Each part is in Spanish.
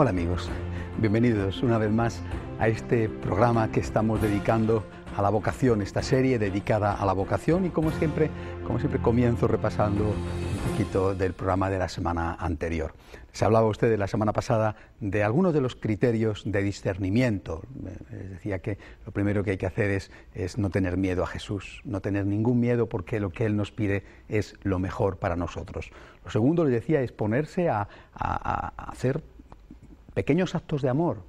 Hola amigos, bienvenidos una vez más a este programa que estamos dedicando a la vocación, esta serie dedicada a la vocación y como siempre, como siempre comienzo repasando un poquito del programa de la semana anterior. Se hablaba usted de la semana pasada de algunos de los criterios de discernimiento. Les eh, decía que lo primero que hay que hacer es, no tener miedo a Jesús, no tener ningún miedo porque lo que Él nos pide es lo mejor para nosotros. Lo segundo, les decía, es ponerse a, a hacer pequeños actos de amor,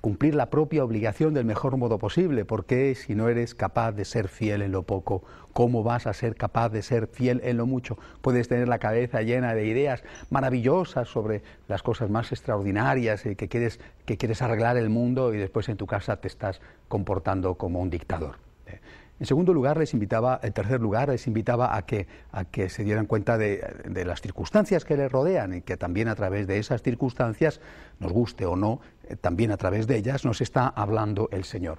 cumplir la propia obligación del mejor modo posible, porque si no eres capaz de ser fiel en lo poco, ¿cómo vas a ser capaz de ser fiel en lo mucho? Puedes tener la cabeza llena de ideas maravillosas sobre las cosas más extraordinarias, eh, que, quieres, que quieres arreglar el mundo y después en tu casa te estás comportando como un dictador. Eh. En segundo lugar, les invitaba, en tercer lugar, les invitaba a que, a que se dieran cuenta de, las circunstancias que les rodean y que también a través de esas circunstancias, nos guste o no, eh, también a través de ellas nos está hablando el Señor.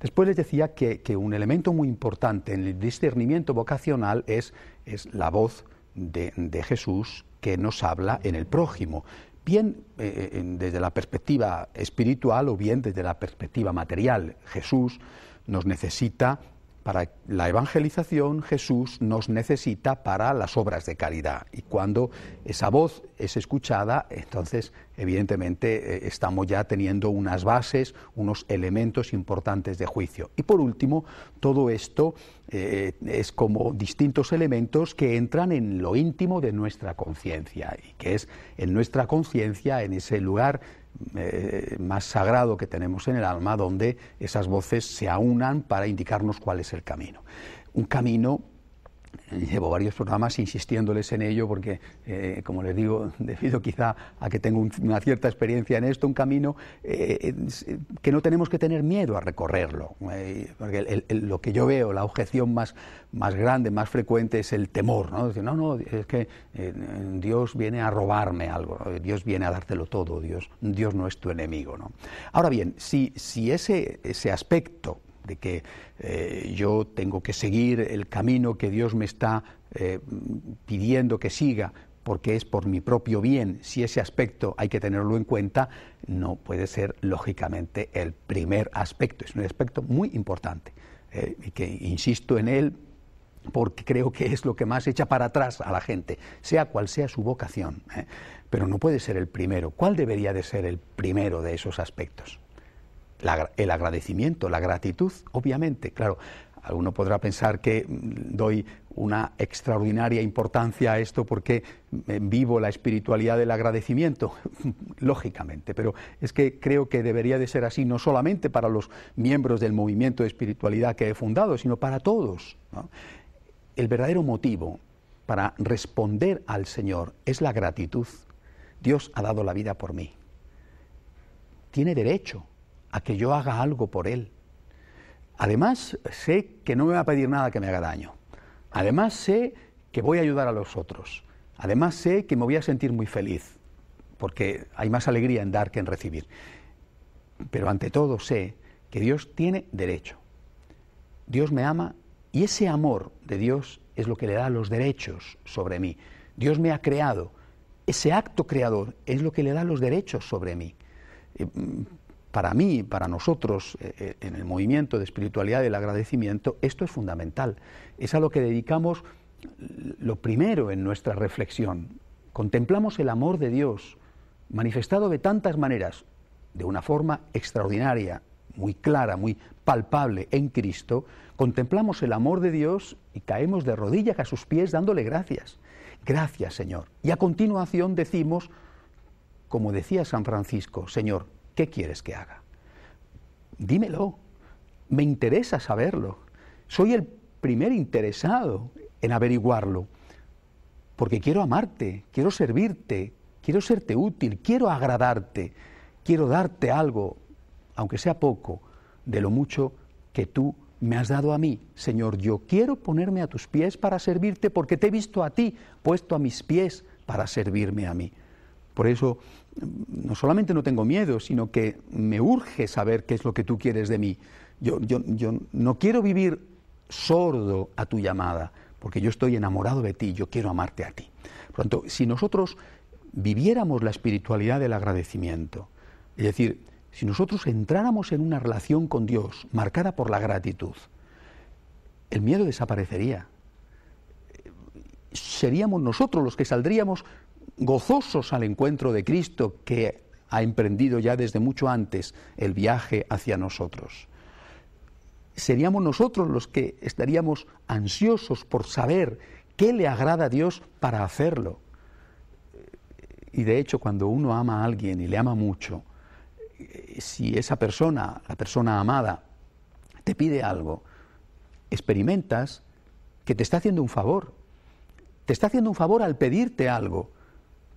Después les decía que, un elemento muy importante en el discernimiento vocacional es, es la voz de, Jesús que nos habla en el prójimo bien eh, eh, desde la perspectiva espiritual o bien desde la perspectiva material. Jesús nos necesita para la evangelización Jesús nos necesita para las obras de caridad y cuando esa voz es escuchada, entonces evidentemente eh, estamos ya teniendo unas bases, unos elementos importantes de juicio. Y por último, todo esto eh, es como distintos elementos que entran en lo íntimo de nuestra conciencia y que es en nuestra conciencia, en ese lugar eh, más sagrado que tenemos en el alma, donde esas voces se aunan para indicarnos cuál es el camino. Un camino llevo varios programas insistiéndoles en ello porque, eh, como les digo, debido quizá a que tengo una cierta experiencia en esto, un camino eh, eh, que no tenemos que tener miedo a recorrerlo. porque lo que yo veo, la objeción más, más grande, más frecuente es el temor. ¿no? no, es que Dios viene a robarme algo, Dios viene a dártelo todo, Dios, Dios no es tu enemigo. ¿no? Ahora bien, si, si ese, ese aspecto de que eh, yo tengo que seguir el camino que Dios me está eh, pidiendo que siga, porque es por mi propio bien, si ese aspecto hay que tenerlo en cuenta, no puede ser lógicamente el primer aspecto, es un aspecto muy importante eh, y que insisto en él porque creo que es lo que más echa para atrás a la gente, sea cual sea su vocación, pero no puede ser el primero. ¿Cuál debería de ser el primero de esos aspectos? el agradecimiento, la gratitud, obviamente, claro. Alguno podrá pensar que mm, doy una extraordinaria importancia a esto porque mm, vivo la espiritualidad del agradecimiento, lógicamente, pero es que creo que debería de ser así no solamente para los miembros del movimiento de espiritualidad que he fundado, sino para todos. El verdadero motivo para responder al Señor es la gratitud. Dios ha dado la vida por mí. Tiene derecho a que yo haga algo por él. Además, sé que no me va a pedir nada que me haga daño. Además, sé que voy a ayudar a los otros. Además, sé que me voy a sentir muy feliz, porque hay más alegría en dar que en recibir. Pero ante todo, sé que Dios tiene derecho. Dios me ama y ese amor de Dios es lo que le da los derechos sobre mí. Dios me ha creado. Ese acto creador es lo que le da los derechos sobre mí. Eh, para mí, para nosotros, eh, eh, en el movimiento de espiritualidad del agradecimiento, esto es fundamental. Es a lo que dedicamos lo primero en nuestra reflexión. Contemplamos el amor de Dios, manifestado de tantas maneras, de una forma extraordinaria, muy clara, muy palpable en Cristo, contemplamos el amor de Dios y caemos de rodillas a sus pies dándole gracias. Gracias, Señor. Y a continuación decimos, como decía San Francisco, Señor, ¿Qué quieres que haga? Dímelo, me interesa saberlo. Soy el primer interesado en averiguarlo, porque quiero amarte, quiero servirte, quiero serte útil, quiero agradarte, quiero darte algo, aunque sea poco, de lo mucho que tú me has dado a mí. Señor, yo quiero ponerme a tus pies para servirte, porque te he visto a ti puesto a mis pies para servirme a mí. Por eso no solamente no tengo miedo, sino que me urge saber qué es lo que tú quieres de mí. Yo, yo, no quiero vivir sordo a tu llamada, porque yo estoy enamorado de ti, yo quiero amarte a ti. Por lo tanto, si nosotros viviéramos la espiritualidad del agradecimiento, es decir, si nosotros entráramos en una relación con Dios marcada por la gratitud, el miedo desaparecería. Seríamos nosotros los que saldríamos gozosos al encuentro de Cristo que ha emprendido ya desde mucho antes el viaje hacia nosotros. Seríamos nosotros los que estaríamos ansiosos por saber qué le agrada a Dios para hacerlo. Y de hecho, cuando uno ama a alguien y le ama mucho, si esa persona, la persona amada, te pide algo, experimentas que te está haciendo un favor. Te está haciendo un favor al pedirte algo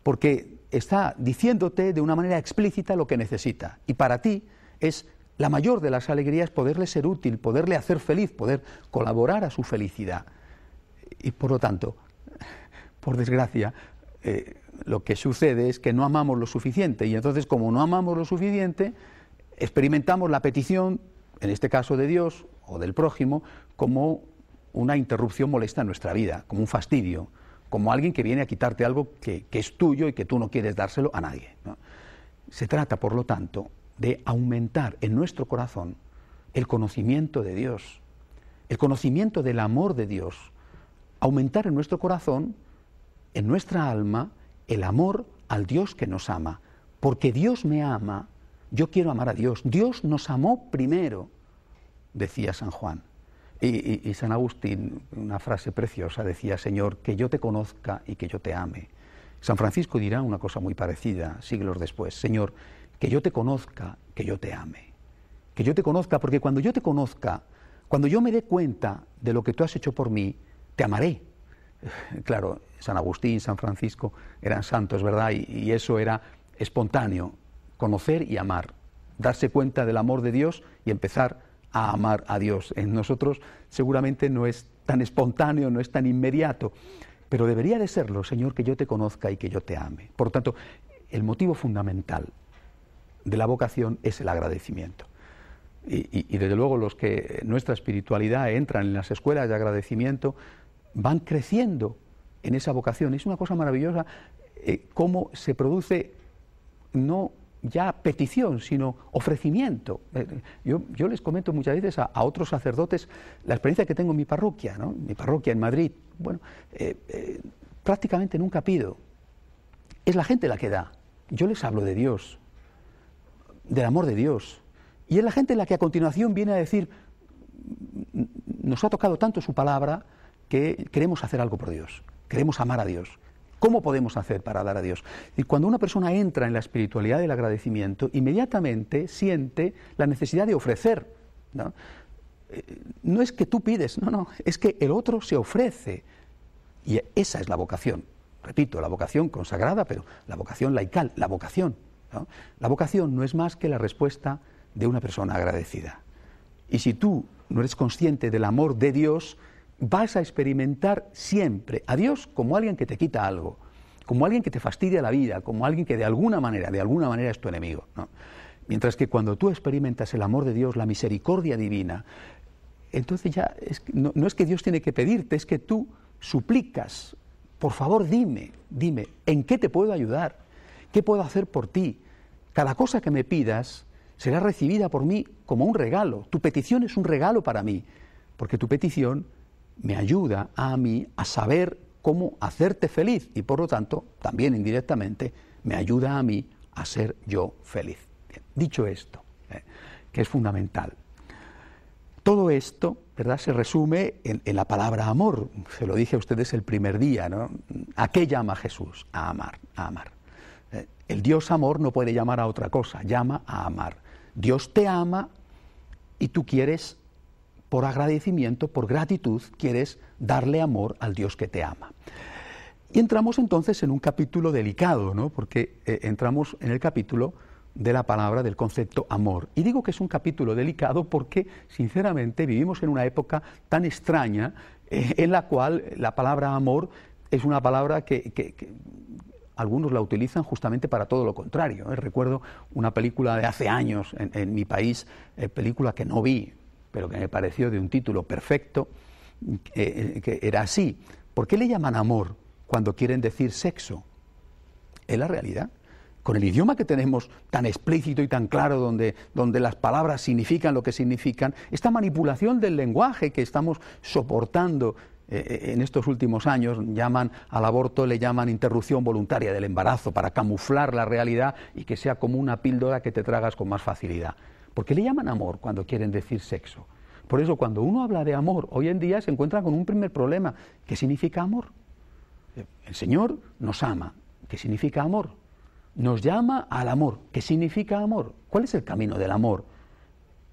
porque está diciéndote de una manera explícita lo que necesita. Y para ti es la mayor de las alegrías poderle ser útil, poderle hacer feliz, poder colaborar a su felicidad. Y por lo tanto, por desgracia, eh, lo que sucede es que no amamos lo suficiente. Y entonces, como no amamos lo suficiente, experimentamos la petición, en este caso de Dios o del prójimo, como una interrupción molesta en nuestra vida, como un fastidio como alguien que viene a quitarte algo que, es tuyo y que tú no quieres dárselo a nadie. Se trata, por lo tanto, de aumentar en nuestro corazón el conocimiento de Dios, el conocimiento del amor de Dios, aumentar en nuestro corazón, en nuestra alma, el amor al Dios que nos ama. Porque Dios me ama, yo quiero amar a Dios. Dios nos amó primero, decía San Juan. Y, San Agustín, una frase preciosa, decía, Señor, que yo te conozca y que yo te ame. San Francisco dirá una cosa muy parecida siglos después, Señor, que yo te conozca, que yo te ame. Que yo te conozca, porque cuando yo te conozca, cuando yo me dé cuenta de lo que tú has hecho por mí, te amaré. Claro, San Agustín, San Francisco eran santos, ¿verdad? y, y eso era espontáneo, conocer y amar, darse cuenta del amor de Dios y empezar a amar a Dios. En nosotros seguramente no es tan espontáneo, no es tan inmediato, pero debería de serlo, Señor, que yo te conozca y que yo te ame. Por tanto, el motivo fundamental de la vocación es el agradecimiento. Y, desde luego los que nuestra espiritualidad entran en las escuelas de agradecimiento van creciendo en esa vocación. Es una cosa maravillosa eh, cómo se produce no ya petición, sino ofrecimiento. Eh, yo, les comento muchas veces a, otros sacerdotes la experiencia que tengo en mi parroquia, ¿no? mi parroquia en Madrid. Bueno, eh, eh, prácticamente nunca pido. Es la gente la que da. Yo les hablo de Dios, del amor de Dios. Y es la gente la que a continuación viene a decir, nos ha tocado tanto su palabra que queremos hacer algo por Dios, queremos amar a Dios, ¿Cómo podemos hacer para dar a Dios? Y cuando una persona entra en la espiritualidad del agradecimiento, inmediatamente siente la necesidad de ofrecer. Eh, ¿no? es que tú pides, no, no, es que el otro se ofrece. Y esa es la vocación. Repito, la vocación consagrada, pero la vocación laical, la vocación. La vocación no es más que la respuesta de una persona agradecida. Y si tú no eres consciente del amor de Dios, vas a experimentar siempre a Dios como alguien que te quita algo, como alguien que te fastidia la vida, como alguien que de alguna manera, de alguna manera es tu enemigo. Mientras que cuando tú experimentas el amor de Dios, la misericordia divina, entonces ya no es que Dios tiene que pedirte, es que tú suplicas, por favor dime, dime, ¿en qué te puedo ayudar? ¿Qué puedo hacer por ti? Cada cosa que me pidas será recibida por mí como un regalo. Tu petición es un regalo para mí, porque tu petición me ayuda a mí a saber cómo hacerte feliz y por lo tanto, también indirectamente, me ayuda a mí a ser yo feliz. dicho esto, eh, que es fundamental, todo esto ¿verdad? se resume en, la palabra amor. Se lo dije a ustedes el primer día. ¿A qué llama Jesús? A amar, a amar. Eh, el Dios amor no puede llamar a otra cosa, llama a amar. Dios te ama y tú quieres por agradecimiento, por gratitud, quieres darle amor al Dios que te ama. Y entramos entonces en un capítulo delicado, ¿no? porque eh, entramos en el capítulo de la palabra, del concepto amor. Y digo que es un capítulo delicado porque, sinceramente, vivimos en una época tan extraña eh, en la cual la palabra amor es una palabra que, algunos la utilizan justamente para todo lo contrario. ¿eh? Recuerdo una película de hace años en, mi país, película que no vi, pero que me pareció de un título perfecto, eh, eh, que era así. ¿Por qué le llaman amor cuando quieren decir sexo? Es la realidad. Con el idioma que tenemos tan explícito y tan claro, donde, donde las palabras significan lo que significan, esta manipulación del lenguaje que estamos soportando eh, en estos últimos años llaman al aborto, le llaman interrupción voluntaria del embarazo para camuflar la realidad y que sea como una píldora que te tragas con más facilidad. ¿Por qué le llaman amor cuando quieren decir sexo. Por eso cuando uno habla de amor, hoy en día se encuentra con un primer problema. ¿Qué significa amor? El Señor nos ama. ¿Qué significa amor? Nos llama al amor. ¿Qué significa amor? ¿Cuál es el camino del amor?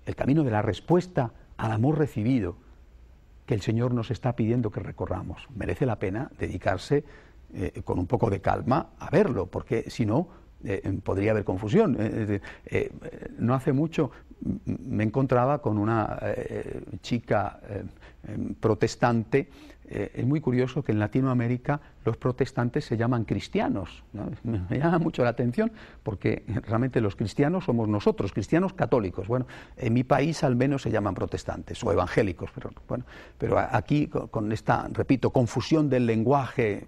El camino de la respuesta al amor recibido que el Señor nos está pidiendo que recorramos. Merece la pena dedicarse eh, con un poco de calma a verlo, porque si no, eh, em, podría haber confusión. Eh, eh, no hace mucho me encontraba con una chica em, protestante. es muy curioso que en Latinoamérica los protestantes se llaman cristianos. Me, llama mucho la atención porque realmente los cristianos somos nosotros, cristianos católicos. Bueno, en mi país al menos se llaman protestantes o evangélicos, pero, bueno, pero aquí con, con esta, repito, confusión del lenguaje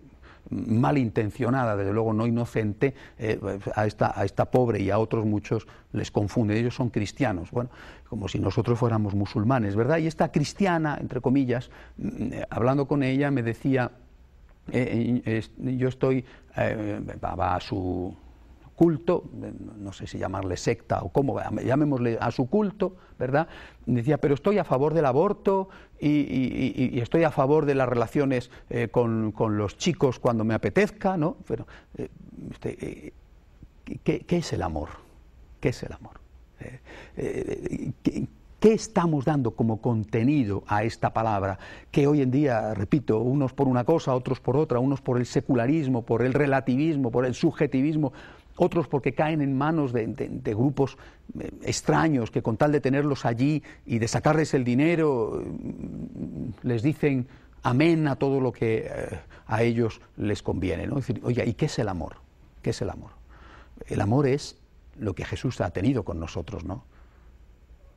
malintencionada, desde luego no inocente, eh, a, esta, a esta pobre y a otros muchos les confunde. Ellos son cristianos, bueno, como si nosotros fuéramos musulmanes, ¿verdad? Y esta cristiana, entre comillas, mm, hablando con ella, me decía, eh, eh, yo estoy, va a su culto, eh, no sé si llamarle secta o cómo, llamémosle a su culto, ¿verdad? Decía, pero estoy a favor del aborto y, estoy a favor de las relaciones eh, con, los chicos cuando me apetezca, ¿no? Pero, eh, este, ¿qué, es el amor? ¿Qué es el amor? ¿Qué estamos dando como contenido a esta palabra? Que hoy en día, repito, unos por una cosa, otros por otra, unos por el secularismo, por el relativismo, por el subjetivismo, otros porque caen en manos de, grupos eh, extraños que con tal de tenerlos allí y de sacarles el dinero mm, les dicen amén a todo lo que eh, a ellos les conviene. oye, ¿y qué es el amor? ¿Qué es el amor? El amor es lo que Jesús ha tenido con nosotros, ¿no?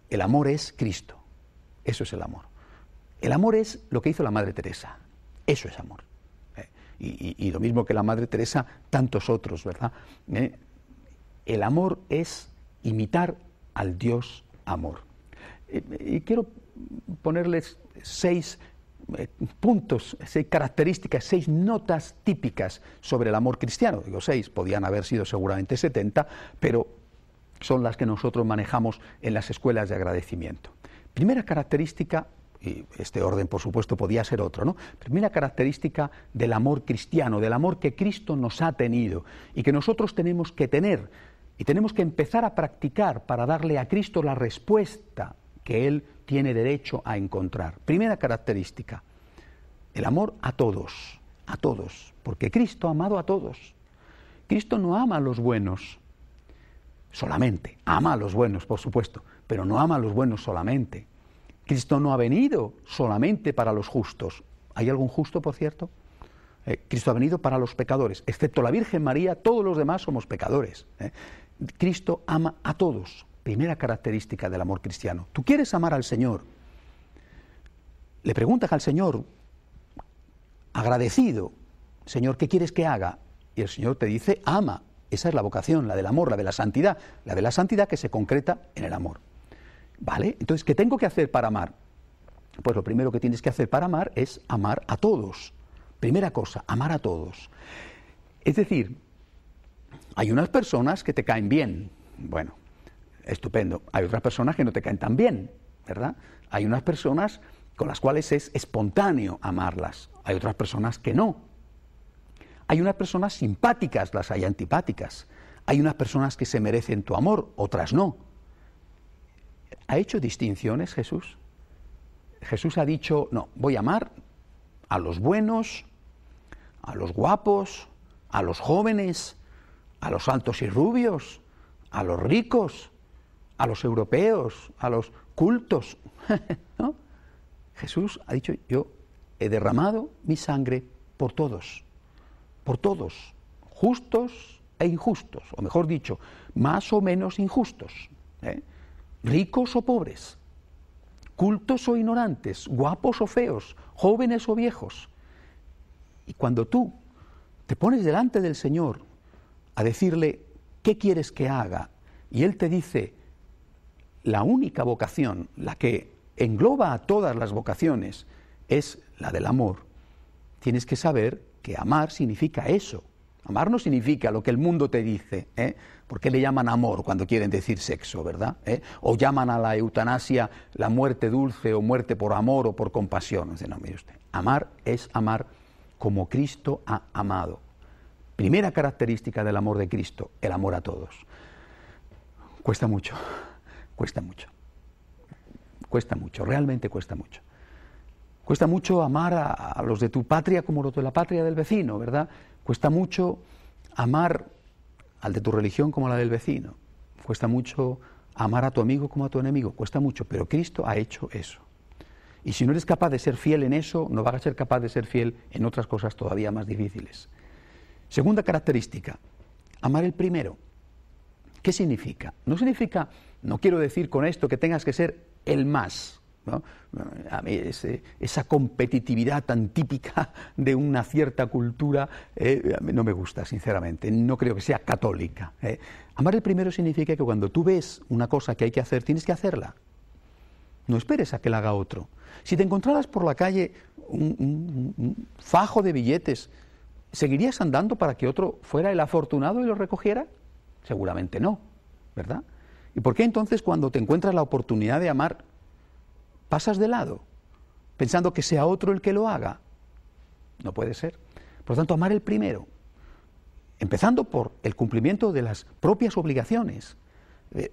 El amor es Cristo. Eso es el amor. El amor es lo que hizo la Madre Teresa. Eso es amor y, lo mismo que la Madre Teresa, tantos otros, ¿verdad? ¿Eh? El amor es imitar al Dios amor. Eh, y, quiero ponerles seis eh, puntos, seis características, seis notas típicas sobre el amor cristiano. Digo seis, podían haber sido seguramente setenta pero son las que nosotros manejamos en las escuelas de agradecimiento. Primera característica, y este orden, por supuesto, podía ser otro, ¿no? Primera característica del amor cristiano, del amor que Cristo nos ha tenido y que nosotros tenemos que tener y tenemos que empezar a practicar para darle a Cristo la respuesta que Él tiene derecho a encontrar. Primera característica, el amor a todos, a todos, porque Cristo ha amado a todos. Cristo no ama a los buenos solamente, ama a los buenos, por supuesto, pero no ama a los buenos solamente Cristo no ha venido solamente para los justos. ¿Hay algún justo, por cierto? Eh, Cristo ha venido para los pecadores. Excepto la Virgen María, todos los demás somos pecadores. ¿eh? Cristo ama a todos. Primera característica del amor cristiano. Tú quieres amar al Señor. Le preguntas al Señor, agradecido, Señor, ¿qué quieres que haga? Y el Señor te dice, ama. Esa es la vocación, la del amor, la de la santidad, la de la santidad que se concreta en el amor. ¿Vale? Entonces, ¿qué tengo que hacer para amar? Pues lo primero que tienes que hacer para amar es amar a todos. Primera cosa, amar a todos. Es decir, hay unas personas que te caen bien. Bueno, estupendo. Hay otras personas que no te caen tan bien, ¿verdad? Hay unas personas con las cuales es espontáneo amarlas. Hay otras personas que no. Hay unas personas simpáticas, las hay antipáticas. Hay unas personas que se merecen tu amor, otras no. ¿Ha hecho distinciones Jesús? Jesús ha dicho, no, voy a amar a los buenos, a los guapos, a los jóvenes, a los altos y rubios, a los ricos, a los europeos, a los cultos. Jesús ha dicho, yo he derramado mi sangre por todos, por todos, justos e injustos, o mejor dicho, más o menos injustos. ¿eh? ricos o pobres, cultos o ignorantes, guapos o feos, jóvenes o viejos. Y cuando tú te pones delante del Señor a decirle, ¿qué quieres que haga? Y Él te dice, la única vocación, la que engloba a todas las vocaciones, es la del amor. Tienes que saber que amar significa eso, Amar no significa lo que el mundo te dice, ¿eh? porque le llaman amor cuando quieren decir sexo, ¿verdad? ¿Eh? O llaman a la eutanasia la muerte dulce o muerte por amor o por compasión. no, mire usted, amar es amar como Cristo ha amado. Primera característica del amor de Cristo, el amor a todos. Cuesta mucho, cuesta mucho, cuesta mucho, realmente cuesta mucho. Cuesta mucho amar a, a los de tu patria como los de la patria del vecino, ¿verdad? Cuesta mucho amar al de tu religión como a la del vecino. Cuesta mucho amar a tu amigo como a tu enemigo. Cuesta mucho, pero Cristo ha hecho eso. Y si no eres capaz de ser fiel en eso, no vas a ser capaz de ser fiel en otras cosas todavía más difíciles. Segunda característica, amar el primero. ¿Qué significa? No significa, no quiero decir con esto que tengas que ser el más, a mí esa competitividad tan típica de una cierta cultura eh, no me gusta, sinceramente. No creo que sea católica. ¿eh? Amar el primero significa que cuando tú ves una cosa que hay que hacer, tienes que hacerla. No esperes a que la haga otro. Si te encontraras por la calle un fajo de billetes, ¿seguirías andando para que otro fuera el afortunado y lo recogiera? Seguramente no, ¿verdad? ¿Y por qué entonces cuando te encuentras la oportunidad de amar pasas de lado, pensando que sea otro el que lo haga. No puede ser. Por lo tanto, amar el primero, empezando por el cumplimiento de las propias obligaciones. Eh,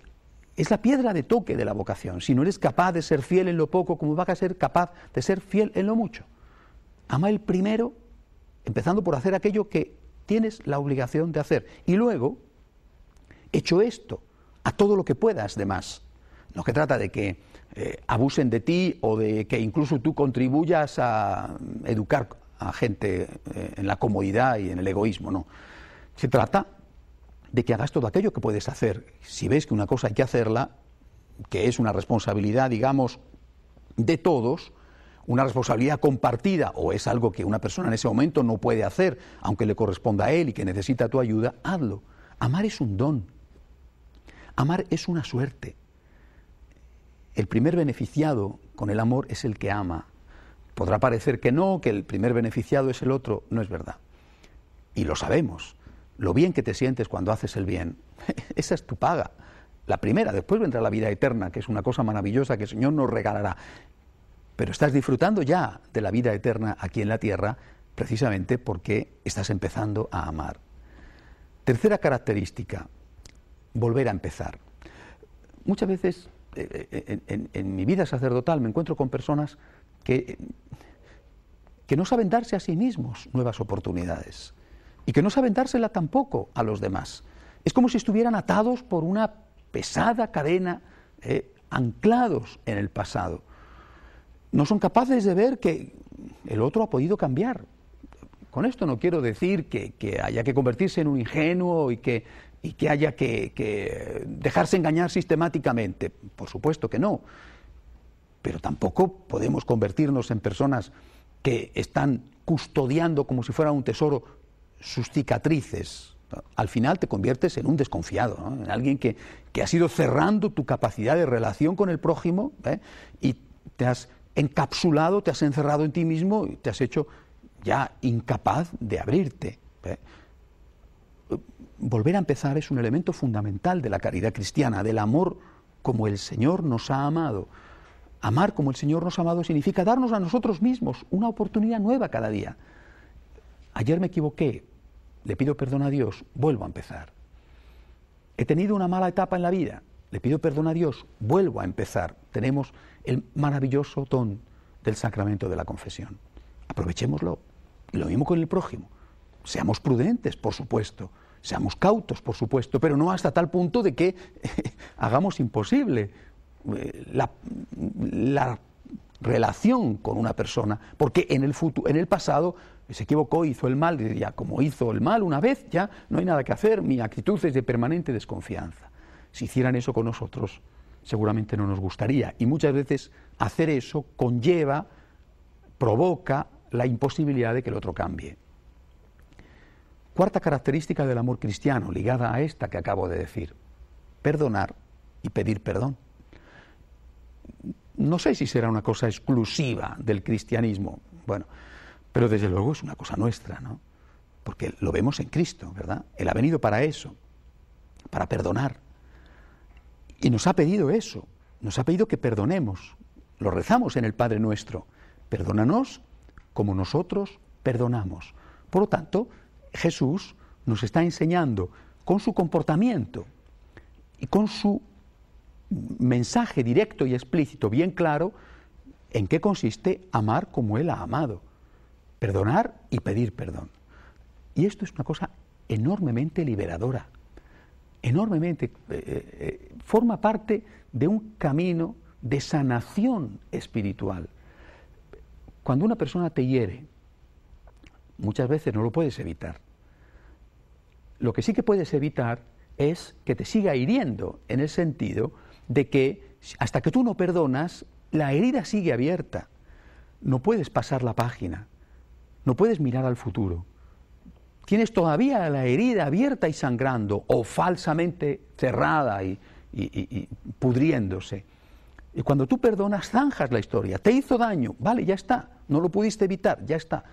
es la piedra de toque de la vocación. Si no eres capaz de ser fiel en lo poco, ¿cómo vas a ser capaz de ser fiel en lo mucho? Ama el primero, empezando por hacer aquello que tienes la obligación de hacer. Y luego, hecho esto, a todo lo que puedas de más. No se trata de que eh, abusen de ti o de que incluso tú contribuyas a mm, educar a gente eh, en la comodidad y en el egoísmo, no. Se trata de que hagas todo aquello que puedes hacer. Si ves que una cosa hay que hacerla, que es una responsabilidad, digamos, de todos, una responsabilidad compartida o es algo que una persona en ese momento no puede hacer, aunque le corresponda a él y que necesita tu ayuda, hazlo. Amar es un don. Amar es una suerte el primer beneficiado con el amor es el que ama. Podrá parecer que no, que el primer beneficiado es el otro, no es verdad. Y lo sabemos. Lo bien que te sientes cuando haces el bien, esa es tu paga. La primera, después vendrá la vida eterna, que es una cosa maravillosa que el Señor nos regalará. Pero estás disfrutando ya de la vida eterna aquí en la tierra precisamente porque estás empezando a amar. Tercera característica, volver a empezar. Muchas veces eh, eh, eh, en, mi vida sacerdotal me encuentro con personas que, que no saben darse a sí mismos nuevas oportunidades y que no saben dársela tampoco a los demás. Es como si estuvieran atados por una pesada cadena, anclados en el pasado. No son capaces de ver que el otro ha podido cambiar, con esto no quiero decir que, haya que convertirse en un ingenuo y que, haya que, dejarse engañar sistemáticamente. Por supuesto que no. Pero tampoco podemos convertirnos en personas que están custodiando como si fuera un tesoro sus cicatrices. Al final te conviertes en un desconfiado, en alguien que, ha has ido cerrando tu capacidad de relación con el prójimo ¿eh? y te has encapsulado, te has encerrado en ti mismo y te has hecho ya incapaz de abrirte. ¿eh? Volver a empezar es un elemento fundamental de la caridad cristiana, del amor como el Señor nos ha amado. Amar como el Señor nos ha amado significa darnos a nosotros mismos una oportunidad nueva cada día. Ayer me equivoqué, le pido perdón a Dios, vuelvo a empezar. He tenido una mala etapa en la vida, le pido perdón a Dios, vuelvo a empezar. Tenemos el maravilloso don del sacramento de la confesión. Aprovechémoslo. Lo mismo con el prójimo. Seamos prudentes, por supuesto. Seamos cautos, por supuesto, pero no hasta tal punto de que hagamos imposible eh, la, relación con una persona, porque en el, en el pasado se equivocó, hizo el mal, ya como hizo el mal una vez, ya no hay nada que hacer, mi actitud es de permanente desconfianza. Si hicieran eso con nosotros, seguramente no nos gustaría. Y muchas veces hacer eso conlleva, provoca, la imposibilidad de que el otro cambie. Cuarta característica del amor cristiano, ligada a esta que acabo de decir, perdonar y pedir perdón. No sé si será una cosa exclusiva del cristianismo, bueno, pero desde luego es una cosa nuestra, ¿no? Porque lo vemos en Cristo, ¿verdad? Él ha venido para eso, para perdonar. Y nos ha pedido eso, nos ha pedido que perdonemos. Lo rezamos en el Padre nuestro. Perdónanos como nosotros perdonamos. Por lo tanto, Jesús nos está enseñando con su comportamiento y con su mensaje directo y explícito, bien claro, en qué consiste amar como Él ha amado, perdonar y pedir perdón. Y esto es una cosa enormemente liberadora, enormemente, eh, eh, eh, forma parte de un camino de sanación espiritual, cuando una persona te hiere, muchas veces no lo puedes evitar. Lo que sí que puedes evitar es que te siga hiriendo, en el sentido de que hasta que tú no perdonas, la herida sigue abierta. No puedes pasar la página, no puedes mirar al futuro. Tienes todavía la herida abierta y sangrando, o falsamente cerrada y, pudriéndose. Y cuando tú perdonas, zanjas la historia. Te hizo daño, vale, ya está. No lo pudiste evitar, ya está.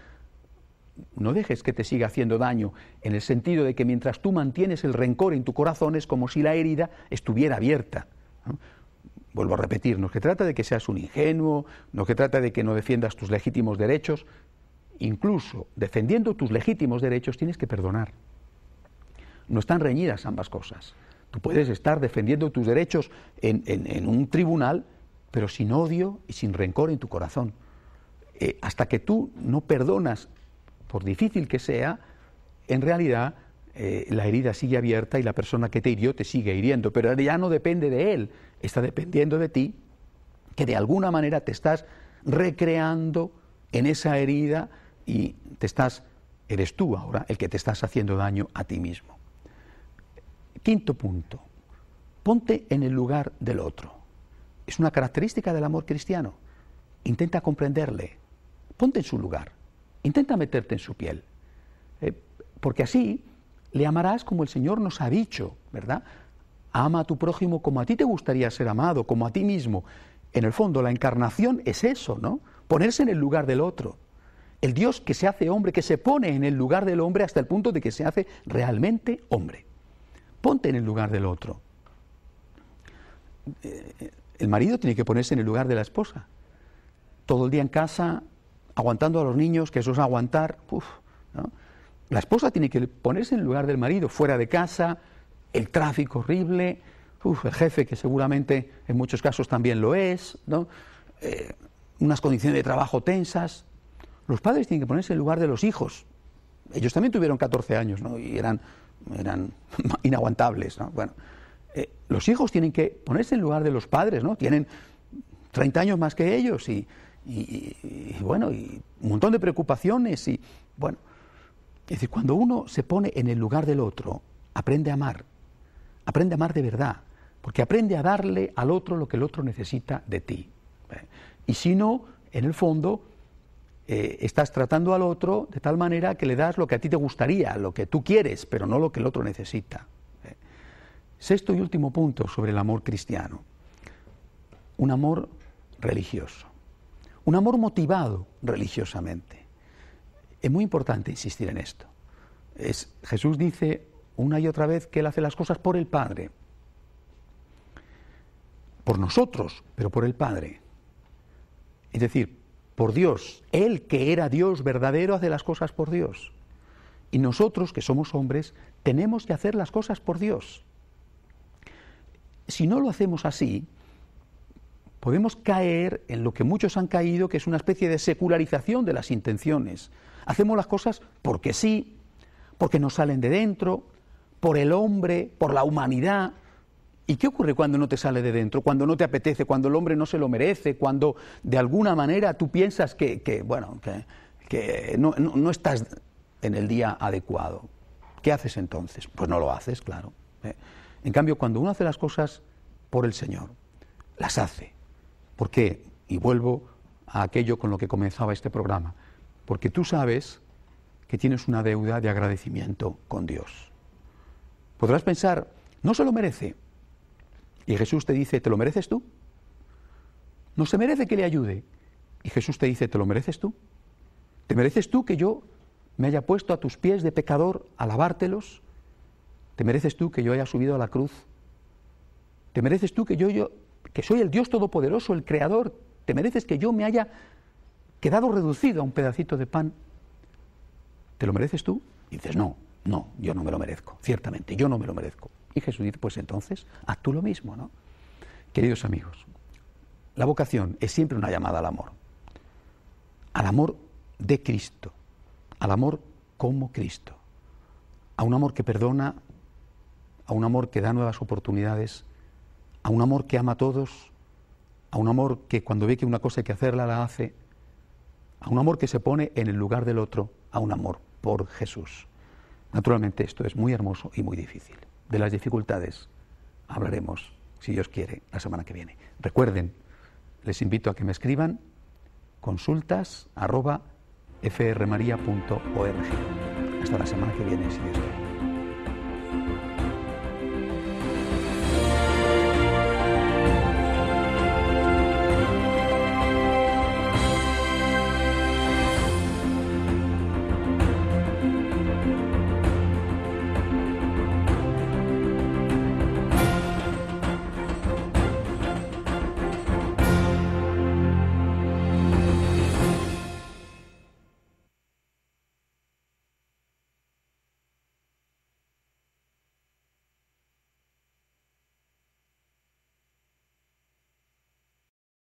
No dejes que te siga haciendo daño, en el sentido de que mientras tú mantienes el rencor en tu corazón es como si la herida estuviera abierta. Vuelvo a repetir, no que trata de que seas un ingenuo, no que trata de que no defiendas tus legítimos derechos. Incluso defendiendo tus legítimos derechos tienes que perdonar. No están reñidas ambas cosas. Tú puedes estar defendiendo tus derechos en, un tribunal, pero sin odio y sin rencor en tu corazón. Eh, hasta que tú no perdonas, por difícil que sea, en realidad eh, la herida sigue abierta y la persona que te hirió te sigue hiriendo, pero ya no depende de él, está dependiendo de ti, que de alguna manera te estás recreando en esa herida y te estás, eres tú ahora el que te estás haciendo daño a ti mismo. Quinto punto, ponte en el lugar del otro. Es una característica del amor cristiano. Intenta comprenderle, ponte en su lugar, intenta meterte en su piel, eh, porque así le amarás como el Señor nos ha dicho, ¿verdad? Ama a tu prójimo como a ti te gustaría ser amado, como a ti mismo. En el fondo, la encarnación es eso, ¿no? Ponerse en el lugar del otro. El Dios que se hace hombre, que se pone en el lugar del hombre hasta el punto de que se hace realmente hombre. Ponte en el lugar del otro. Eh, el marido tiene que ponerse en el lugar de la esposa. Todo el día en casa, aguantando a los niños, que eso es aguantar. La esposa tiene que ponerse en el lugar del marido, fuera de casa, el tráfico horrible, el jefe que seguramente en muchos casos también lo es, eh, unas condiciones de trabajo tensas. Los padres tienen que ponerse en el lugar de los hijos. Ellos también tuvieron 14 años ¿no? y eran eran inaguantables. Bueno, eh, los hijos tienen que ponerse en lugar de los padres, ¿no? Tienen 30 años más que ellos y, bueno, y un montón de preocupaciones y bueno. Es decir, cuando uno se pone en el lugar del otro, aprende a amar, aprende a amar de verdad, porque aprende a darle al otro lo que el otro necesita de ti. ¿eh? Y si no, en el fondo, eh, estás tratando al otro de tal manera que le das lo que a ti te gustaría, lo que tú quieres, pero no lo que el otro necesita. ¿eh? Sexto y último punto sobre el amor cristiano. Un amor religioso. Un amor motivado religiosamente. Es muy importante insistir en esto. Jesús dice una y otra vez que Él hace las cosas por el Padre. Por nosotros, pero por el Padre. Es decir, por Dios. Él que era Dios verdadero hace las cosas por Dios. Y nosotros que somos hombres tenemos que hacer las cosas por Dios. Si no lo hacemos así, podemos caer en lo que muchos han caído, que es una especie de secularización de las intenciones. Hacemos las cosas porque sí, porque nos salen de dentro, por el hombre, por la humanidad, ¿Y qué ocurre cuando no te sale de dentro, cuando no te apetece, cuando el hombre no se lo merece, cuando de alguna manera tú piensas que, bueno, que, no, estás en el día adecuado? ¿Qué haces entonces? Pues no lo haces, claro. ¿eh? En cambio, cuando uno hace las cosas por el Señor, las hace. ¿Por qué? Y vuelvo a aquello con lo que comenzaba este programa. Porque tú sabes que tienes una deuda de agradecimiento con Dios. Podrás pensar, no se lo merece, y Jesús te dice, ¿te lo mereces tú? No se merece que le ayude. Y Jesús te dice, ¿te lo mereces tú? ¿Te mereces tú que yo me haya puesto a tus pies de pecador a lavártelos? ¿Te mereces tú que yo haya subido a la cruz? ¿Te mereces tú que yo, yo que soy el Dios Todopoderoso, el Creador? ¿Te mereces que yo me haya quedado reducido a un pedacito de pan? ¿Te lo mereces tú? Y dices, no, no, yo no me lo merezco, ciertamente, yo no me lo merezco. Y Jesús dice, pues entonces, haz tú lo mismo, ¿no? Queridos amigos, la vocación es siempre una llamada al amor, al amor de Cristo, al amor como Cristo, a un amor que perdona, a un amor que da nuevas oportunidades, a un amor que ama a todos, a un amor que cuando ve que una cosa hay que hacerla, la hace, a un amor que se pone en el lugar del otro, a un amor por Jesús. Naturalmente esto es muy hermoso y muy difícil. De las dificultades hablaremos, si Dios quiere, la semana que viene. Recuerden, les invito a que me escriban consultas arroba Hasta la semana que viene, si Dios quiere.